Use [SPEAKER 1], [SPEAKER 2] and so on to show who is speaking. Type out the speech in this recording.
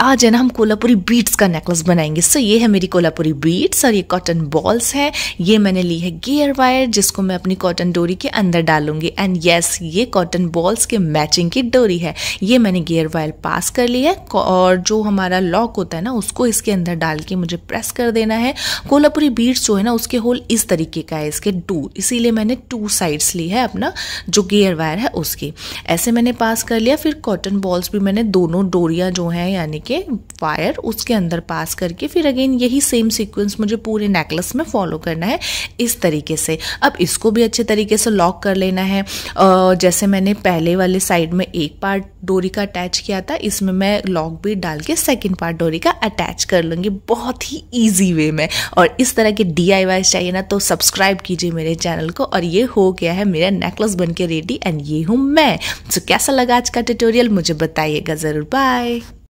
[SPEAKER 1] आज है ना हम कोल्हापुरी बीट्स का नेकलेस बनाएंगे सो ये है मेरी कोल्हापुरी बीट्स और ये कॉटन बॉल्स हैं ये मैंने ली है गियर वायर जिसको मैं अपनी कॉटन डोरी के अंदर डालूंगी एंड यस ये कॉटन बॉल्स के मैचिंग की डोरी है ये मैंने गियर वायर पास कर ली है और जो हमारा लॉक होता है ना उसको इसके अंदर डाल के मुझे प्रेस कर देना है कोल्हापुरी बीट्स जो है ना उसके होल इस तरीके का है इसके टू इसीलिए मैंने टू साइड्स ली है अपना जो गियर वायर है उसकी ऐसे मैंने पास कर लिया फिर कॉटन बॉल्स भी मैंने दोनों डोरियाँ जो हैं यानी करके वायर उसके अंदर पास करके फिर अगेन यही सेम सीक्वेंस मुझे पूरे नेकलेस में फॉलो करना है इस तरीके से अब इसको भी अच्छे तरीके से लॉक कर लेना है जैसे मैंने पहले वाले साइड में एक पार्ट डोरी का अटैच किया था इसमें मैं लॉक भी डाल के सेकेंड पार्ट डोरी का अटैच कर लूँगी बहुत ही ईजी वे में और इस तरह के डी आई चाहिए ना तो सब्सक्राइब कीजिए मेरे चैनल को और ये हो गया है मेरा नेकलेस बन के रेडी एंड ये हूँ मैं तो कैसा लगा आज का ट्यूटोरियल मुझे बताइएगा ज़रूर बाय